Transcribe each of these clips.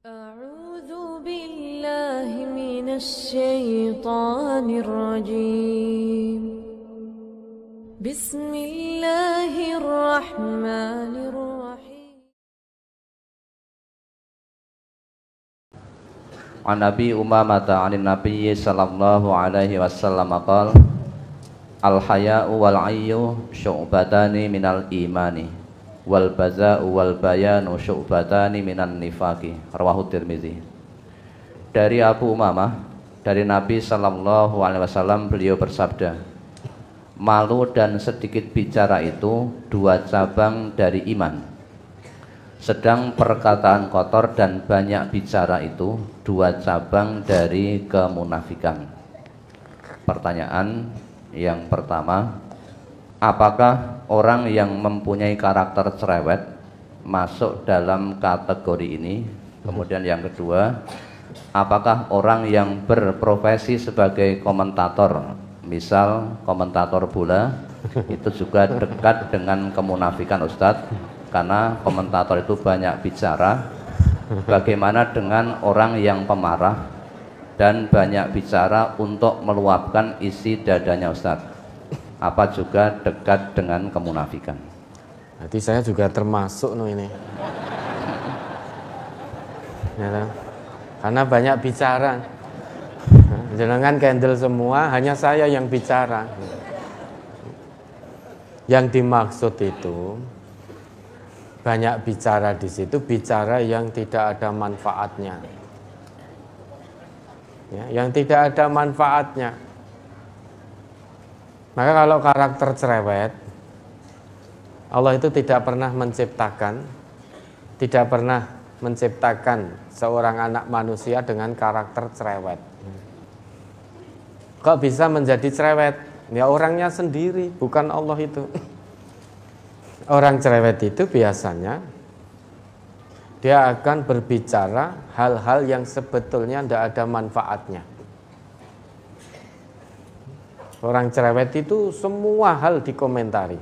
أعوذ بالله من الشيطان الرجيم بسم الله الرحمن الرحيم عن أبي أمامة عن النبي صلى الله عليه وسلم قال الحياء والعي شعبتان من الإيمان wal baza wal bayanu syu'batani minan nifaki rawahu tirmizi dari Abu Umamah dari Nabi Sallallahu Alaihi Wasallam beliau bersabda malu dan sedikit bicara itu dua cabang dari iman sedang perkataan kotor dan banyak bicara itu dua cabang dari kemunafikan pertanyaan yang pertama apakah orang yang mempunyai karakter cerewet masuk dalam kategori ini? Kemudian yang kedua, apakah orang yang berprofesi sebagai komentator, misal komentator bola, itu juga dekat dengan kemunafikan Ustadz, karena komentator itu banyak bicara. Bagaimana dengan orang yang pemarah dan banyak bicara untuk meluapkan isi dadanya Ustadz? apa juga dekat dengan kemunafikan. Berarti saya juga termasuk no ini. ya, kan? karena banyak bicara. Jangan candle semua, hanya saya yang bicara. Yang dimaksud itu banyak bicara di situ, bicara yang tidak ada manfaatnya. Ya, yang tidak ada manfaatnya maka kalau karakter cerewet, Allah itu tidak pernah menciptakan, tidak pernah menciptakan seorang anak manusia dengan karakter cerewet. Kok bisa menjadi cerewet? Ya orangnya sendiri, bukan Allah itu. Orang cerewet itu biasanya dia akan berbicara hal-hal yang sebetulnya tidak ada manfaatnya. Orang cerewet itu semua hal dikomentari.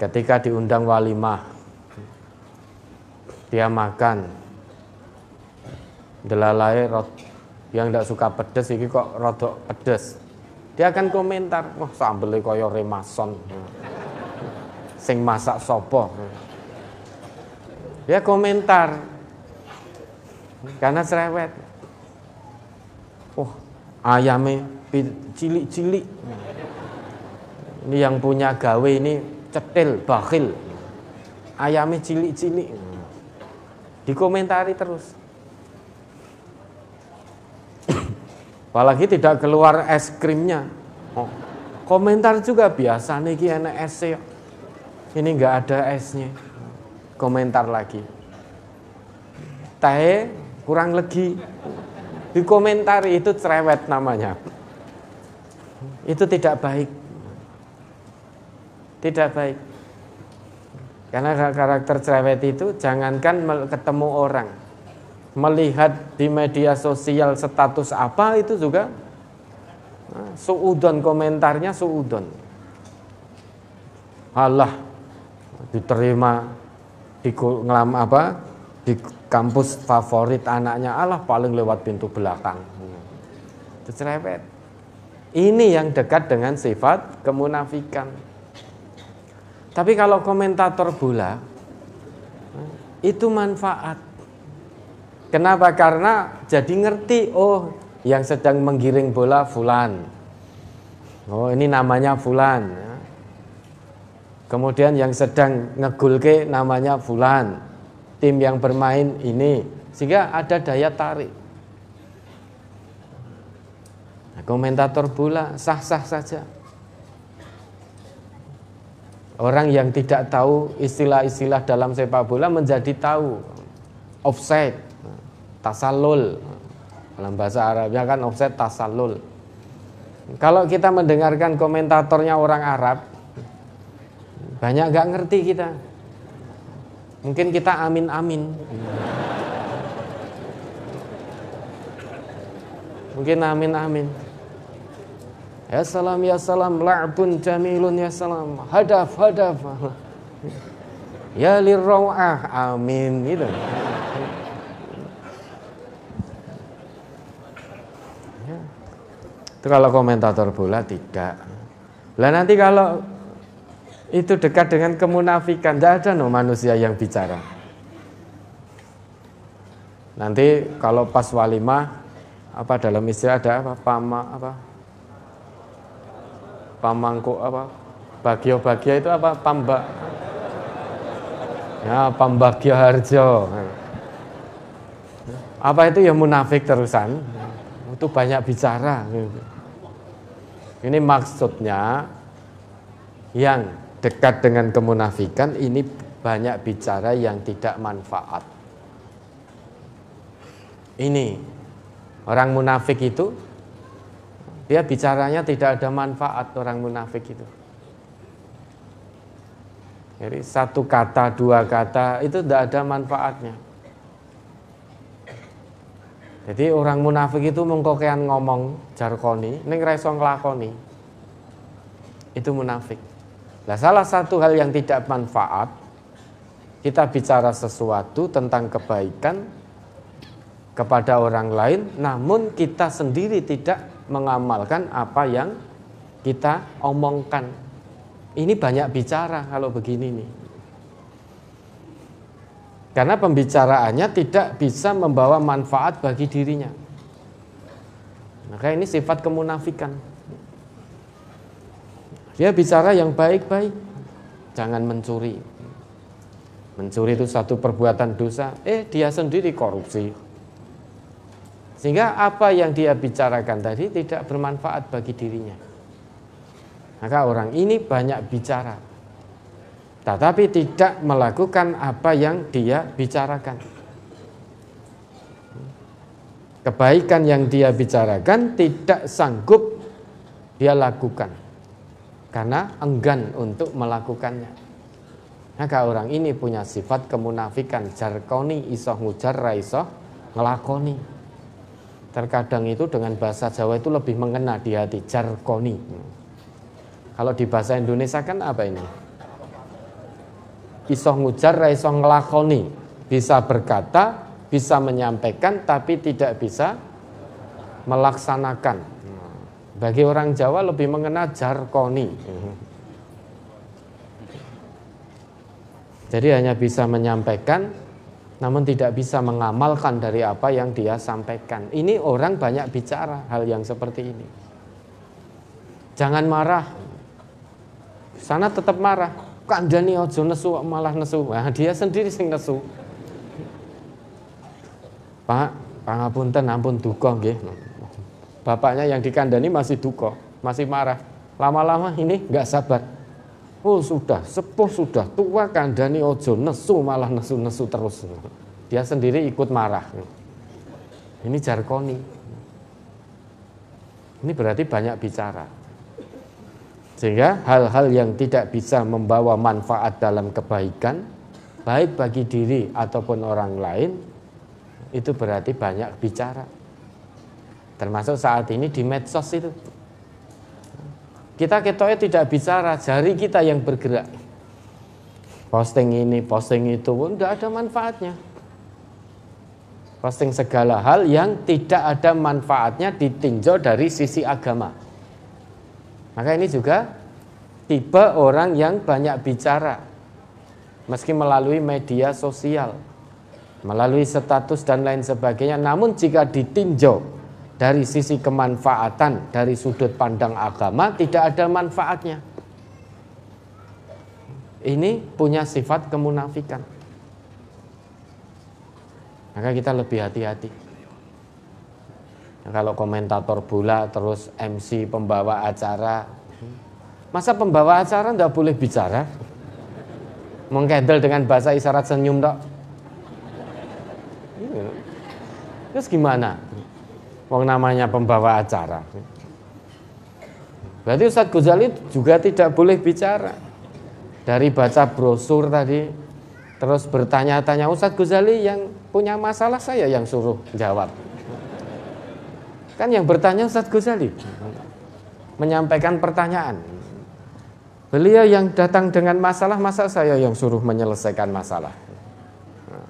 Ketika diundang walimah, dia makan delalai rot yang tidak suka pedes ini kok rodok pedes. Dia akan komentar, wah oh, sambelnya kaya remason. Sing masak sopo. Dia komentar karena cerewet. Wah, ayame cilik-cilik ini yang punya gawe ini cetil bakhil ayame cilik-cilik dikomentari terus apalagi tidak keluar es krimnya oh, komentar juga biasa nih enak es ini nggak ada esnya komentar lagi teh kurang legi di dikomentari itu cerewet namanya. Itu tidak baik. Tidak baik. Karena karakter cerewet itu jangankan ketemu orang. Melihat di media sosial status apa itu juga nah, suudon komentarnya suudon. Allah diterima di ngelam apa di kampus favorit anaknya Allah paling lewat pintu belakang cerewet ini yang dekat dengan sifat kemunafikan tapi kalau komentator bola itu manfaat kenapa karena jadi ngerti oh yang sedang menggiring bola fulan oh ini namanya fulan kemudian yang sedang ngegulke namanya fulan tim yang bermain ini sehingga ada daya tarik nah, komentator bola sah-sah saja orang yang tidak tahu istilah-istilah dalam sepak bola menjadi tahu offside tasalul dalam bahasa Arabnya kan offset tasalul kalau kita mendengarkan komentatornya orang Arab banyak gak ngerti kita Mungkin kita amin-amin. Mungkin amin-amin. Ya salam, ya salam, la'bun jamilun, ya salam, hadaf, hadaf. Ya lirraw'ah, amin. Gitu. Ya. Itu kalau komentator bola tidak. Lah nanti kalau itu dekat dengan kemunafikan. Tidak ada no manusia yang bicara. Nanti kalau pas walimah apa dalam istilah ada apa pama apa pamangku apa bagio bagio itu apa pamba ya pambagio harjo apa itu yang munafik terusan itu banyak bicara ini maksudnya yang dekat dengan kemunafikan ini banyak bicara yang tidak manfaat. Ini orang munafik itu dia bicaranya tidak ada manfaat orang munafik itu. Jadi satu kata, dua kata itu tidak ada manfaatnya. Jadi orang munafik itu mengkokean ngomong jarkoni, neng raiso ngelakoni. Itu munafik. Nah, salah satu hal yang tidak manfaat, kita bicara sesuatu tentang kebaikan kepada orang lain, namun kita sendiri tidak mengamalkan apa yang kita omongkan. Ini banyak bicara kalau begini nih. Karena pembicaraannya tidak bisa membawa manfaat bagi dirinya. Maka ini sifat kemunafikan. Dia bicara yang baik-baik. Jangan mencuri. Mencuri itu satu perbuatan dosa. Eh, dia sendiri korupsi. Sehingga apa yang dia bicarakan tadi tidak bermanfaat bagi dirinya. Maka orang ini banyak bicara. Tetapi tidak melakukan apa yang dia bicarakan kebaikan yang dia bicarakan tidak sanggup dia lakukan karena enggan untuk melakukannya. Maka orang ini punya sifat kemunafikan, jarkoni isoh ngujar raisoh ngelakoni. Terkadang itu dengan bahasa Jawa itu lebih mengena di hati, jarkoni. Kalau di bahasa Indonesia kan apa ini? Isoh ngujar raisoh ngelakoni, bisa berkata, bisa menyampaikan tapi tidak bisa melaksanakan bagi orang Jawa lebih mengenal jarkoni. Jadi hanya bisa menyampaikan namun tidak bisa mengamalkan dari apa yang dia sampaikan. Ini orang banyak bicara hal yang seperti ini. Jangan marah. Sana tetap marah. Kandani ojo nesu malah nesu. Nah, dia sendiri sing nesu. Pak, pangapunten ampun duka nggih bapaknya yang dikandani masih duko, masih marah. Lama-lama ini nggak sabar. Oh sudah, sepuh sudah, tua kandani ojo, nesu malah nesu-nesu terus. Dia sendiri ikut marah. Ini jarkoni. Ini berarti banyak bicara. Sehingga hal-hal yang tidak bisa membawa manfaat dalam kebaikan, baik bagi diri ataupun orang lain, itu berarti banyak bicara. Termasuk saat ini di medsos itu. Kita ketoknya tidak bicara, jari kita yang bergerak. Posting ini, posting itu pun tidak ada manfaatnya. Posting segala hal yang tidak ada manfaatnya ditinjau dari sisi agama. Maka ini juga tipe orang yang banyak bicara, meski melalui media sosial, melalui status dan lain sebagainya. Namun jika ditinjau dari sisi kemanfaatan dari sudut pandang agama tidak ada manfaatnya. Ini punya sifat kemunafikan. Maka kita lebih hati-hati. Nah, kalau komentator bola terus MC pembawa acara, masa pembawa acara tidak boleh bicara? Mengkendel dengan bahasa isyarat senyum dok. Iya, terus gimana? wong namanya pembawa acara. Berarti Ustadz Ghazali juga tidak boleh bicara. Dari baca brosur tadi, terus bertanya-tanya Ustadz Ghazali yang punya masalah saya yang suruh jawab. Kan yang bertanya Ustadz Ghazali menyampaikan pertanyaan. Beliau yang datang dengan masalah, masa saya yang suruh menyelesaikan masalah. Nah.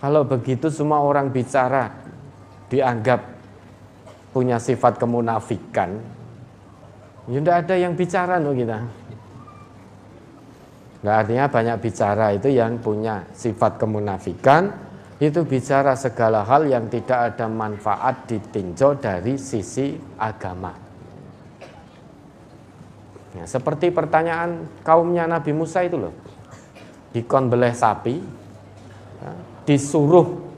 Kalau begitu semua orang bicara, dianggap punya sifat kemunafikan, ya tidak ada yang bicara loh kita. Nggak artinya banyak bicara itu yang punya sifat kemunafikan itu bicara segala hal yang tidak ada manfaat ditinjau dari sisi agama. Nah, seperti pertanyaan kaumnya Nabi Musa itu loh, dikon beleh sapi, ya, disuruh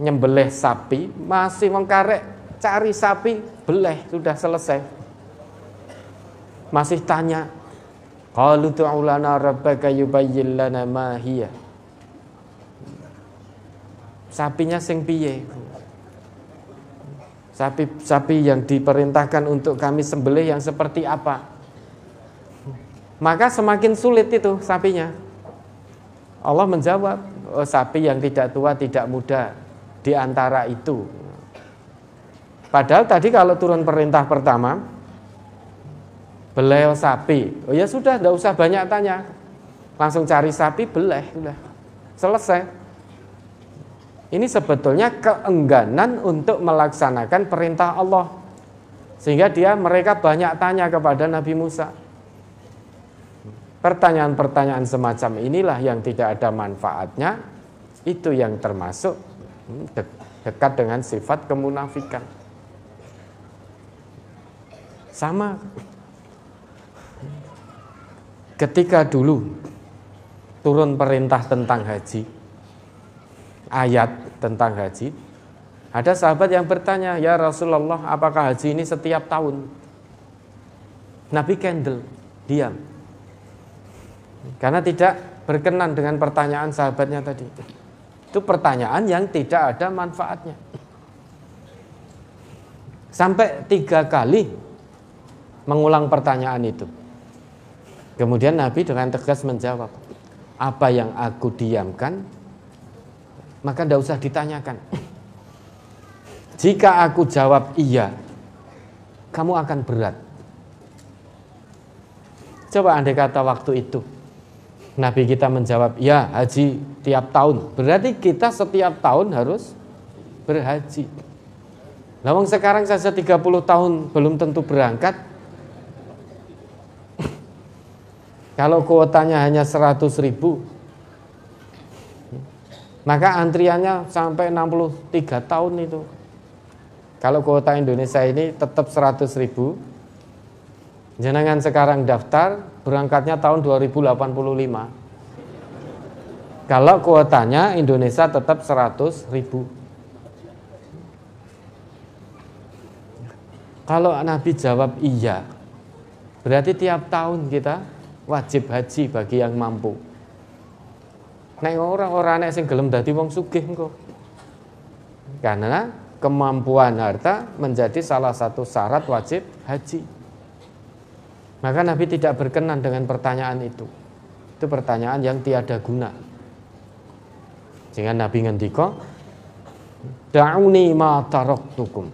nyembelih sapi masih mengkarek cari sapi beleh sudah selesai masih tanya kalau tu'ulana rabbaka yubayyin lana ma hiya sapinya sing piye sapi sapi yang diperintahkan untuk kami sembelih yang seperti apa maka semakin sulit itu sapinya Allah menjawab oh, sapi yang tidak tua tidak muda di antara itu. Padahal tadi kalau turun perintah pertama, beleh sapi. Oh ya sudah, tidak usah banyak tanya. Langsung cari sapi, beleh. Sudah. Selesai. Ini sebetulnya keengganan untuk melaksanakan perintah Allah. Sehingga dia mereka banyak tanya kepada Nabi Musa. Pertanyaan-pertanyaan semacam inilah yang tidak ada manfaatnya, itu yang termasuk Hmm, dekat dengan sifat kemunafikan. Sama. Ketika dulu turun perintah tentang haji, ayat tentang haji, ada sahabat yang bertanya, "Ya Rasulullah, apakah haji ini setiap tahun?" Nabi Kendel diam. Karena tidak berkenan dengan pertanyaan sahabatnya tadi. Itu pertanyaan yang tidak ada manfaatnya. Sampai tiga kali mengulang pertanyaan itu. Kemudian Nabi dengan tegas menjawab, apa yang aku diamkan, maka tidak usah ditanyakan. Jika aku jawab iya, kamu akan berat. Coba andai kata waktu itu Nabi kita menjawab, ya haji tiap tahun. Berarti kita setiap tahun harus berhaji. Namun sekarang saja 30 tahun belum tentu berangkat. Kalau kuotanya hanya 100 ribu, maka antriannya sampai 63 tahun itu. Kalau kuota Indonesia ini tetap 100 ribu, Jenengan sekarang daftar berangkatnya tahun 2085. Kalau kuotanya Indonesia tetap 100 ribu. Kalau Nabi jawab iya, berarti tiap tahun kita wajib haji bagi yang mampu. Nek orang-orang nek sing gelem dadi wong sugih engko. Karena kemampuan harta menjadi salah satu syarat wajib haji. Maka Nabi tidak berkenan dengan pertanyaan itu. Itu pertanyaan yang tiada guna. Sehingga Nabi ngendiko, Da'uni ma taraktukum.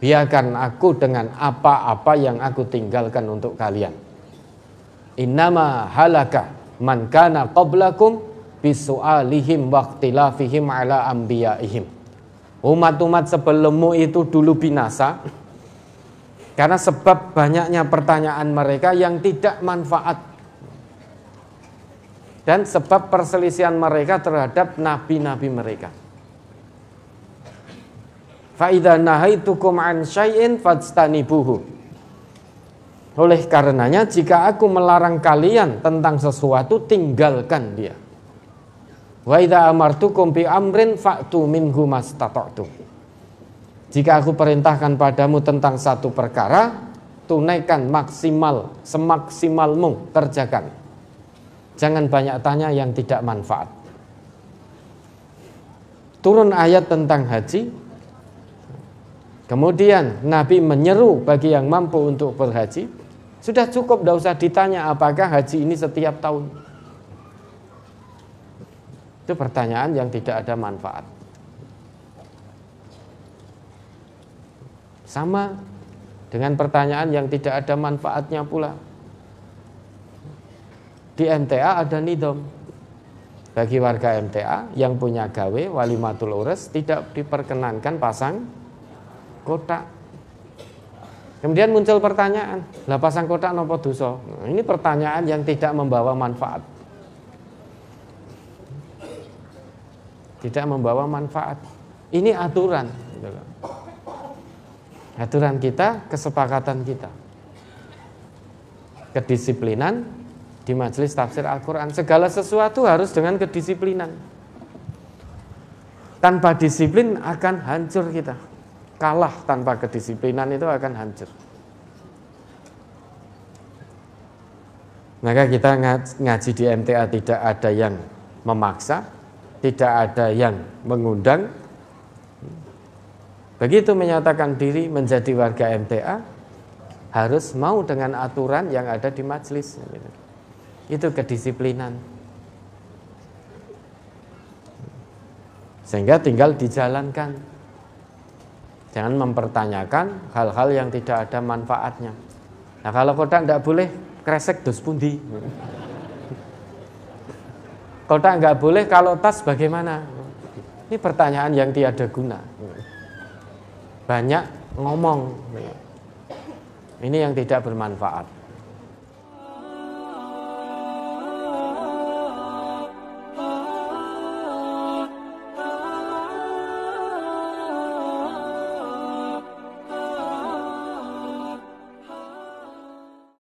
Biarkan aku dengan apa-apa yang aku tinggalkan untuk kalian. Innama halaka man kana qablakum bisu'alihim waktilafihim ala ambiyaihim. Umat-umat sebelummu itu dulu binasa karena sebab banyaknya pertanyaan mereka yang tidak manfaat dan sebab perselisihan mereka terhadap nabi-nabi mereka. nahaitukum an syai'in Oleh karenanya jika aku melarang kalian tentang sesuatu tinggalkan dia. Wa amartukum bi amrin fa'tu minhu mastata'tum. Jika aku perintahkan padamu tentang satu perkara, tunaikan maksimal, semaksimalmu kerjakan. Jangan banyak tanya yang tidak manfaat. Turun ayat tentang haji. Kemudian Nabi menyeru bagi yang mampu untuk berhaji. Sudah cukup, tidak usah ditanya apakah haji ini setiap tahun. Itu pertanyaan yang tidak ada manfaat. Sama dengan pertanyaan yang tidak ada manfaatnya pula. Di MTA ada nidom. Bagi warga MTA yang punya gawe wali matul ures tidak diperkenankan pasang kotak. Kemudian muncul pertanyaan, lah pasang kotak nopo duso Nah, ini pertanyaan yang tidak membawa manfaat. Tidak membawa manfaat. Ini aturan. Gitu kan aturan kita, kesepakatan kita. Kedisiplinan di majelis tafsir Al-Quran. Segala sesuatu harus dengan kedisiplinan. Tanpa disiplin akan hancur kita. Kalah tanpa kedisiplinan itu akan hancur. Maka kita ngaji di MTA tidak ada yang memaksa, tidak ada yang mengundang, Begitu menyatakan diri menjadi warga MTA, harus mau dengan aturan yang ada di majelis. Itu kedisiplinan. Sehingga tinggal dijalankan. Jangan mempertanyakan hal-hal yang tidak ada manfaatnya. Nah kalau kota tidak boleh, kresek dos pundi. kota nggak boleh, kalau tas bagaimana? Ini pertanyaan yang tiada guna banyak ngomong ini yang tidak bermanfaat